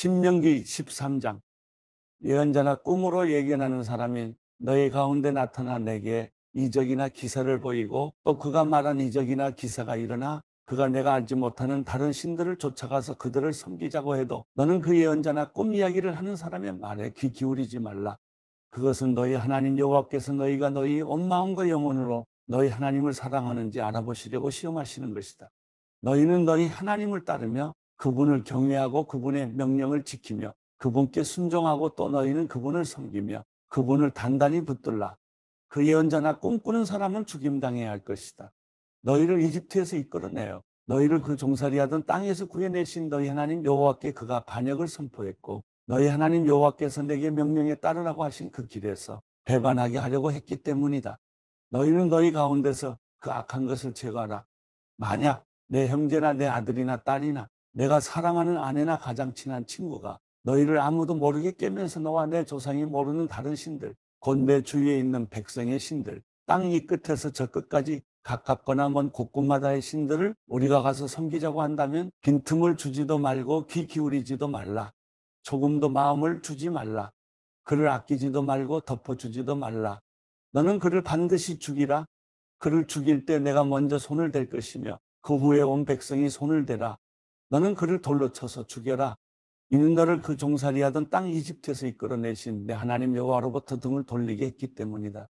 신명기 13장 예언자나 꿈으로 예견하는 사람이 너희 가운데 나타나 내게 이적이나 기사를 보이고 또 그가 말한 이적이나 기사가 일어나 그가 내가 알지 못하는 다른 신들을 쫓아가서 그들을 섬기자고 해도 너는 그 예언자나 꿈 이야기를 하는 사람의 말에 귀 기울이지 말라. 그것은 너희 하나님 여호와께서 너희가 너희 온 마음과 영혼으로 너희 하나님을 사랑하는지 알아보시려고 시험하시는 것이다. 너희는 너희 하나님을 따르며 그분을 경외하고 그분의 명령을 지키며 그분께 순종하고 또 너희는 그분을 섬기며 그분을 단단히 붙들라. 그 예언자나 꿈꾸는 사람은 죽임당해야 할 것이다. 너희를 이집트에서 이끌어내요. 너희를 그 종살이하던 땅에서 구해내신 너희 하나님 여호와께 그가 반역을 선포했고 너희 하나님 여호와께서 내게 명령에 따르라고 하신 그 길에서 배반하게 하려고 했기 때문이다. 너희는 너희 가운데서 그 악한 것을 제거하라. 만약 내 형제나 내 아들이나 딸이나 내가 사랑하는 아내나 가장 친한 친구가 너희를 아무도 모르게 깨면서 너와 내 조상이 모르는 다른 신들, 곧 내 주위에 있는 백성의 신들, 땅 이 끝에서 저 끝까지 가깝거나 먼 곳곳마다의 신들을 우리가 가서 섬기자고 한다면 빈틈을 주지도 말고 귀 기울이지도 말라. 조금도 마음을 주지 말라. 그를 아끼지도 말고 덮어주지도 말라. 너는 그를 반드시 죽이라. 그를 죽일 때 내가 먼저 손을 댈 것이며 그 후에 온 백성이 손을 대라. 너는 그를 돌로 쳐서 죽여라. 이는 너를 그 종살이하던 땅 이집트에서 이끌어내신 내 하나님 여호와로부터 등을 돌리게 했기 때문이다.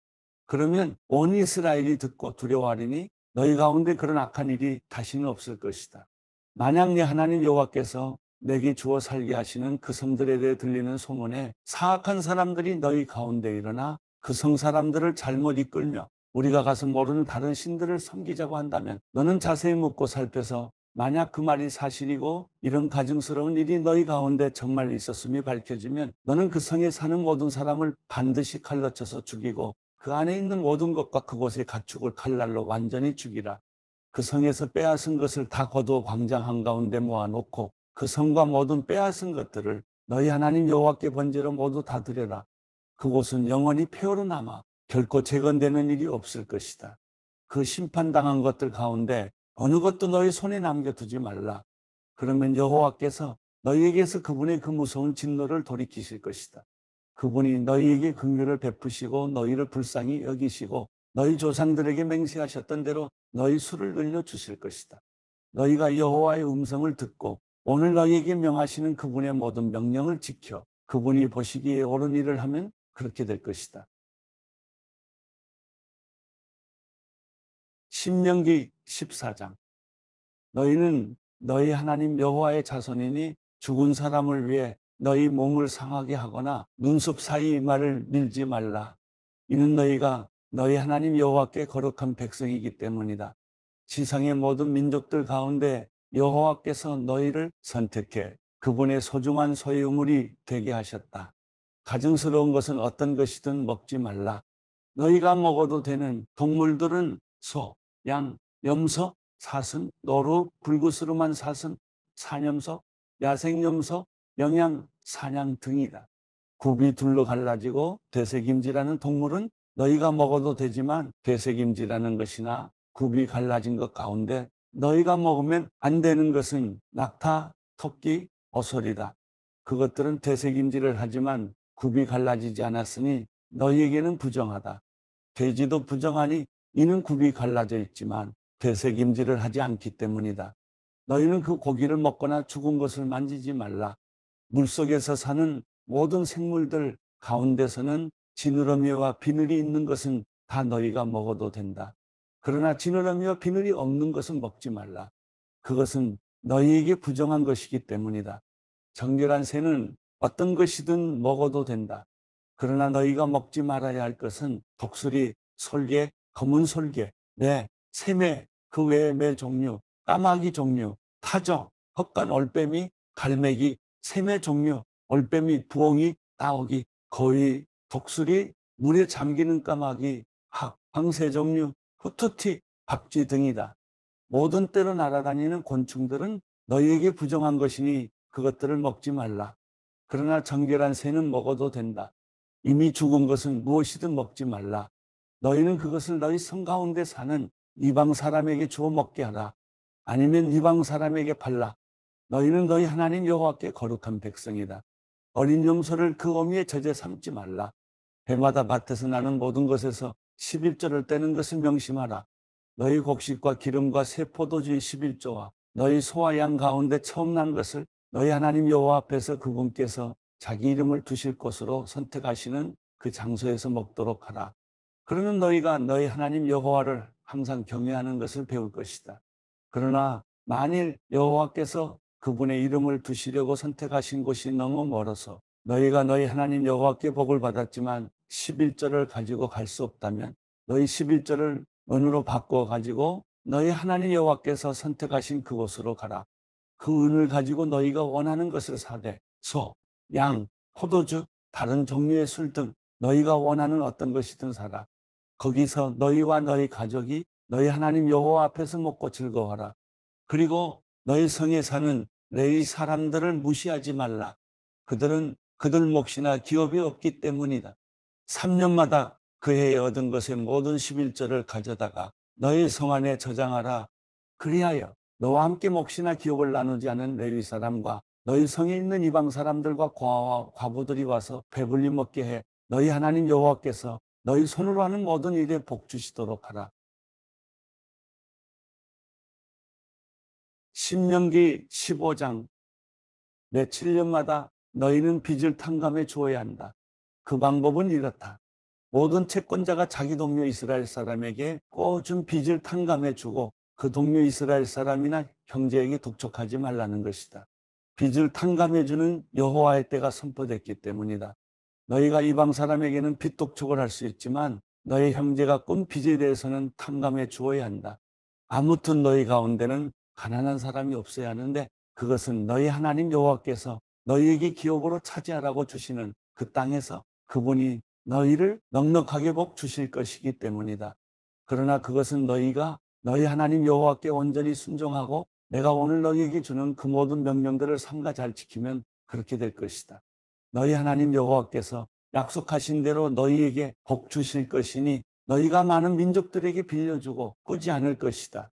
그러면 온 이스라엘이 듣고 두려워하리니 너희 가운데 그런 악한 일이 다시는 없을 것이다. 만약 내 하나님 여호와께서 내게 주어 살게 하시는 그 성들에 대해 들리는 소문에 사악한 사람들이 너희 가운데 일어나 그 성 사람들을 잘못 이끌며 우리가 가서 모르는 다른 신들을 섬기자고 한다면 너는 자세히 묻고 살펴서 만약 그 말이 사실이고 이런 가증스러운 일이 너희 가운데 정말 있었음이 밝혀지면 너는 그 성에 사는 모든 사람을 반드시 칼로 쳐서 죽이고 그 안에 있는 모든 것과 그곳의 가축을 칼날로 완전히 죽이라. 그 성에서 빼앗은 것을 다 거두어 광장 한가운데 모아놓고 그 성과 모든 빼앗은 것들을 너희 하나님 여호와께 번제로 모두 다 드려라. 그곳은 영원히 폐허로 남아 결코 재건되는 일이 없을 것이다. 그 심판당한 것들 가운데 어느 것도 너희 손에 남겨두지 말라. 그러면 여호와께서 너희에게서 그분의 그 무서운 진노를 돌이키실 것이다. 그분이 너희에게 긍휼을 베푸시고 너희를 불쌍히 여기시고 너희 조상들에게 맹세하셨던 대로 너희 수를 늘려 주실 것이다. 너희가 여호와의 음성을 듣고 오늘 너희에게 명하시는 그분의 모든 명령을 지켜 그분이 보시기에 옳은 일을 하면 그렇게 될 것이다. 신명기 14장. 너희는 너희 하나님 여호와의 자손이니 죽은 사람을 위해 너희 몸을 상하게 하거나 눈썹 사이 말을 밀지 말라. 이는 너희가 너희 하나님 여호와께 거룩한 백성이기 때문이다. 지상의 모든 민족들 가운데 여호와께서 너희를 선택해 그분의 소중한 소유물이 되게 하셨다. 가증스러운 것은 어떤 것이든 먹지 말라. 너희가 먹어도 되는 동물들은 소, 양, 염소, 사슴, 노루, 불구스름한 사슴, 산염소, 야생염소, 영양, 사냥 등이다. 굽이 둘로 갈라지고 되새김질하는 동물은 너희가 먹어도 되지만 되새김질하는 것이나 굽이 갈라진 것 가운데 너희가 먹으면 안 되는 것은 낙타, 토끼, 어설이다. 그것들은 되새김질을 하지만 굽이 갈라지지 않았으니 너희에게는 부정하다. 돼지도 부정하니 이는 굽이 갈라져 있지만 되새김질을 하지 않기 때문이다. 너희는 그 고기를 먹거나 죽은 것을 만지지 말라. 물속에서 사는 모든 생물들 가운데서는 지느러미와 비늘이 있는 것은 다 너희가 먹어도 된다. 그러나 지느러미와 비늘이 없는 것은 먹지 말라. 그것은 너희에게 부정한 것이기 때문이다. 정결한 새는 어떤 것이든 먹어도 된다. 그러나 너희가 먹지 말아야 할 것은 독수리, 솔개, 검은 솔개, 네, 새매 그 외에 매 종류, 까마귀 종류, 타적, 헛간 얼빼미, 갈매기, 새매 종류, 얼빼미, 부엉이, 따오기, 거위, 독수리, 물에 잠기는 까마귀, 학, 황새 종류, 후투티, 박쥐 등이다. 모든 때로 날아다니는 곤충들은 너희에게 부정한 것이니 그것들을 먹지 말라. 그러나 정결한 새는 먹어도 된다. 이미 죽은 것은 무엇이든 먹지 말라. 너희는 그것을 너희 성 가운데 사는 이방 사람에게 주워 먹게 하라. 아니면 이방 사람에게 팔라. 너희는 너희 하나님 여호와께 거룩한 백성이다. 어린 염소를 그 어미의 젖에 삼지 말라. 해마다 밭에서 나는 모든 것에서 1 1조를 떼는 것을 명심하라. 너희 곡식과 기름과 세 포도주의 11조와 너희 소와 양 가운데 처음 난 것을 너희 하나님 여호와 앞에서 그분께서 자기 이름을 두실 것으로 선택하시는 그 장소에서 먹도록 하라. 그러면 너희가 너희 하나님 여호와를 항상 경외하는 것을 배울 것이다. 그러나 만일 여호와께서 그분의 이름을 두시려고 선택하신 곳이 너무 멀어서 너희가 너희 하나님 여호와께 복을 받았지만 11절을 가지고 갈 수 없다면 너희 11절을 은으로 바꿔 가지고 너희 하나님 여호와께서 선택하신 그곳으로 가라. 그 은을 가지고 너희가 원하는 것을 사되 소, 양, 포도주, 다른 종류의 술 등 너희가 원하는 어떤 것이든 사라. 거기서 너희와 너희 가족이 너희 하나님 여호와 앞에서 먹고 즐거워라. 그리고 너희 성에 사는 레위 사람들을 무시하지 말라. 그들은 그들 몫이나 기업이 없기 때문이다. 3년마다 그해 얻은 것의 모든 11절을 가져다가 너희 성 안에 저장하라. 그리하여 너와 함께 몫이나 기업을 나누지 않은 레위 사람과 너희 성에 있는 이방 사람들과 과와 과부들이 와서 배불리 먹게 해 너희 하나님 여호와께서 너희 손으로 하는 모든 일에 복 주시도록 하라. 신명기 15장 내 7년마다 너희는 빚을 탕감해 주야 한다. 그 방법은 이렇다. 모든 채권자가 자기 동료 이스라엘 사람에게 꿔준 빚을 탕감해 주고 그 동료 이스라엘 사람이나 형제에게 독촉하지 말라는 것이다. 빚을 탕감해 주는 여호와의 때가 선포됐기 때문이다. 너희가 이방 사람에게는 빚독촉을 할 수 있지만 너희 형제가 꾼 빚에 대해서는 탕감해 주어야 한다. 아무튼 너희 가운데는 가난한 사람이 없어야 하는데 그것은 너희 하나님 여호와께서 너희에게 기업으로 차지하라고 주시는 그 땅에서 그분이 너희를 넉넉하게 복 주실 것이기 때문이다. 그러나 그것은 너희가 너희 하나님 여호와께 온전히 순종하고 내가 오늘 너희에게 주는 그 모든 명령들을 삼가 잘 지키면 그렇게 될 것이다. 너희 하나님 여호와께서 약속하신 대로 너희에게 복 주실 것이니 너희가 많은 민족들에게 빌려주고 꾸지 않을 것이다.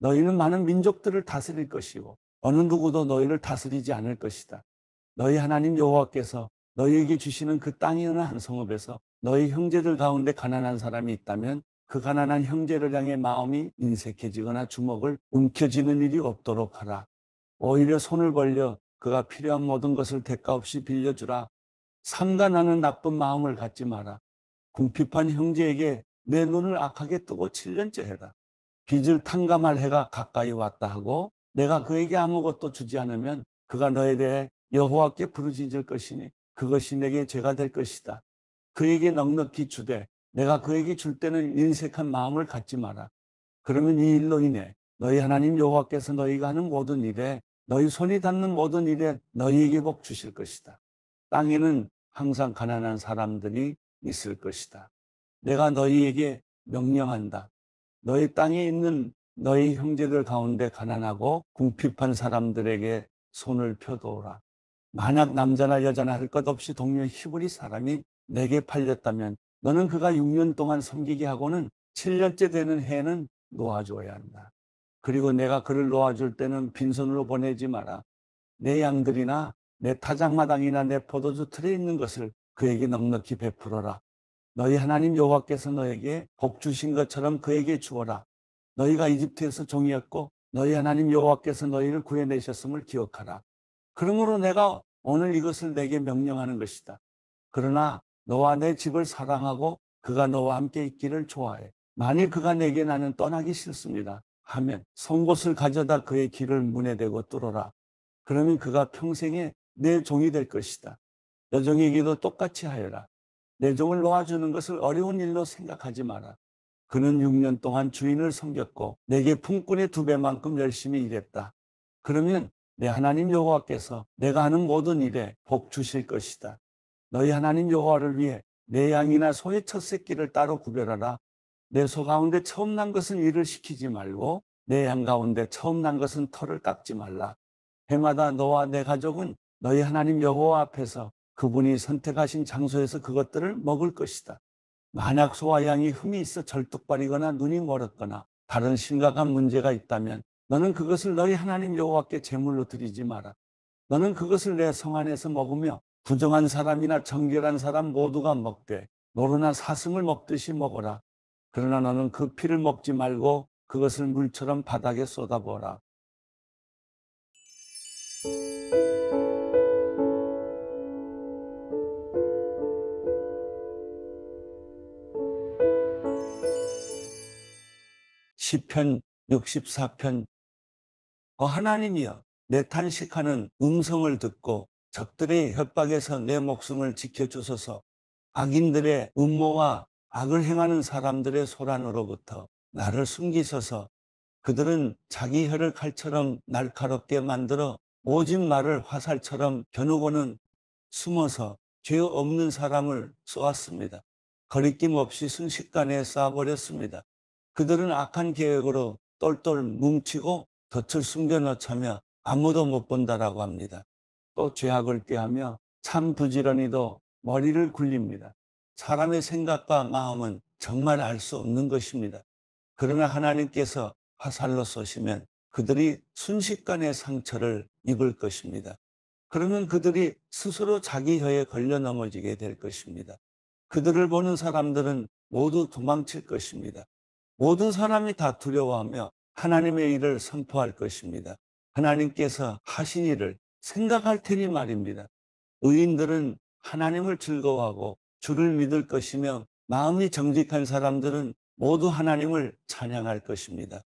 너희는 많은 민족들을 다스릴 것이고 어느 누구도 너희를 다스리지 않을 것이다. 너희 하나님 여호와께서 너희에게 주시는 그 땅이나 한 성읍에서 너희 형제들 가운데 가난한 사람이 있다면 그 가난한 형제를 향해 마음이 인색해지거나 주먹을 움켜쥐는 일이 없도록 하라. 오히려 손을 벌려 그가 필요한 모든 것을 대가 없이 빌려주라. 상관하는 나쁜 마음을 갖지 마라. 궁핍한 형제에게 내 눈을 악하게 뜨고 7년째 해라. 빚을 탕감할 해가 가까이 왔다 하고 내가 그에게 아무것도 주지 않으면 그가 너에 대해 여호와께 부르짖을 것이니 그것이 내게 죄가 될 것이다. 그에게 넉넉히 주되 내가 그에게 줄 때는 인색한 마음을 갖지 마라. 그러면 이 일로 인해 너희 하나님 여호와께서 너희가 하는 모든 일에 너희 손이 닿는 모든 일에 너희에게 복 주실 것이다. 땅에는 항상 가난한 사람들이 있을 것이다. 내가 너희에게 명령한다. 너희 땅에 있는 너희 형제들 가운데 가난하고 궁핍한 사람들에게 손을 펴도라. 만약 남자나 여자나 할 것 없이 동료 히브리 사람이 내게 팔렸다면 너는 그가 6년 동안 섬기게 하고는 7년째 되는 해는 놓아줘야 한다. 그리고 내가 그를 놓아줄 때는 빈손으로 보내지 마라. 내 양들이나 내 타작마당이나 내 포도주 틀에 있는 것을 그에게 넉넉히 베풀어라. 너희 하나님 여호와께서 너에게 복 주신 것처럼 그에게 주어라. 너희가 이집트에서 종이었고 너희 하나님 여호와께서 너희를 구해내셨음을 기억하라. 그러므로 내가 오늘 이것을 내게 명령하는 것이다. 그러나 너와 내 집을 사랑하고 그가 너와 함께 있기를 좋아해. 만일 그가 내게 나는 떠나기 싫습니다. 하면 송곳을 가져다 그의 길을 문에 대고 뚫어라. 그러면 그가 평생에 내 종이 될 것이다. 여종에게도 똑같이 하여라. 내 종을 놓아주는 것을 어려운 일로 생각하지 마라. 그는 6년 동안 주인을 섬겼고 내게 품꾼의 두 배만큼 열심히 일했다. 그러면 내 하나님 여호와께서 내가 하는 모든 일에 복 주실 것이다. 너희 하나님 여호와를 위해 내 양이나 소의 첫 새끼를 따로 구별하라. 내소 가운데 처음 난 것은 일을 시키지 말고 내 양 가운데 처음 난 것은 털을 깎지 말라. 해마다 너와 내 가족은 너희 하나님 여호와 앞에서 그분이 선택하신 장소에서 그것들을 먹을 것이다. 만약 소와 양이 흠이 있어 절뚝발이거나 눈이 멀었거나 다른 심각한 문제가 있다면 너는 그것을 너희 하나님 여호와께 제물로 드리지 마라. 너는 그것을 내 성 안에서 먹으며 부정한 사람이나 정결한 사람 모두가 먹되 노른한 사슴을 먹듯이 먹어라. 그러나 너는 그 피를 먹지 말고 그것을 물처럼 바닥에 쏟아보라. 시편 64편 어 하나님이여 내 탄식하는 음성을 듣고 적들의 협박에서 내 목숨을 지켜주소서 악인들의 음모와 악을 행하는 사람들의 소란으로부터 나를 숨기소서 그들은 자기 혀를 칼처럼 날카롭게 만들어 오직 말을 화살처럼 겨누고는 숨어서 죄 없는 사람을 쏘았습니다. 거리낌 없이 순식간에 쏴버렸습니다. 그들은 악한 계획으로 똘똘 뭉치고 덫을 숨겨넣자며 아무도 못 본다라고 합니다. 또 죄악을 꾀하며 참 부지런히도 머리를 굴립니다. 사람의 생각과 마음은 정말 알 수 없는 것입니다. 그러나 하나님께서 화살로 쏘시면 그들이 순식간에 상처를 입을 것입니다. 그러면 그들이 스스로 자기 혀에 걸려 넘어지게 될 것입니다. 그들을 보는 사람들은 모두 도망칠 것입니다. 모든 사람이 다 두려워하며 하나님의 일을 선포할 것입니다. 하나님께서 하신 일을 생각할 테니 말입니다. 의인들은 하나님을 즐거워하고 주를 믿을 것이며 마음이 정직한 사람들은 모두 하나님을 찬양할 것입니다.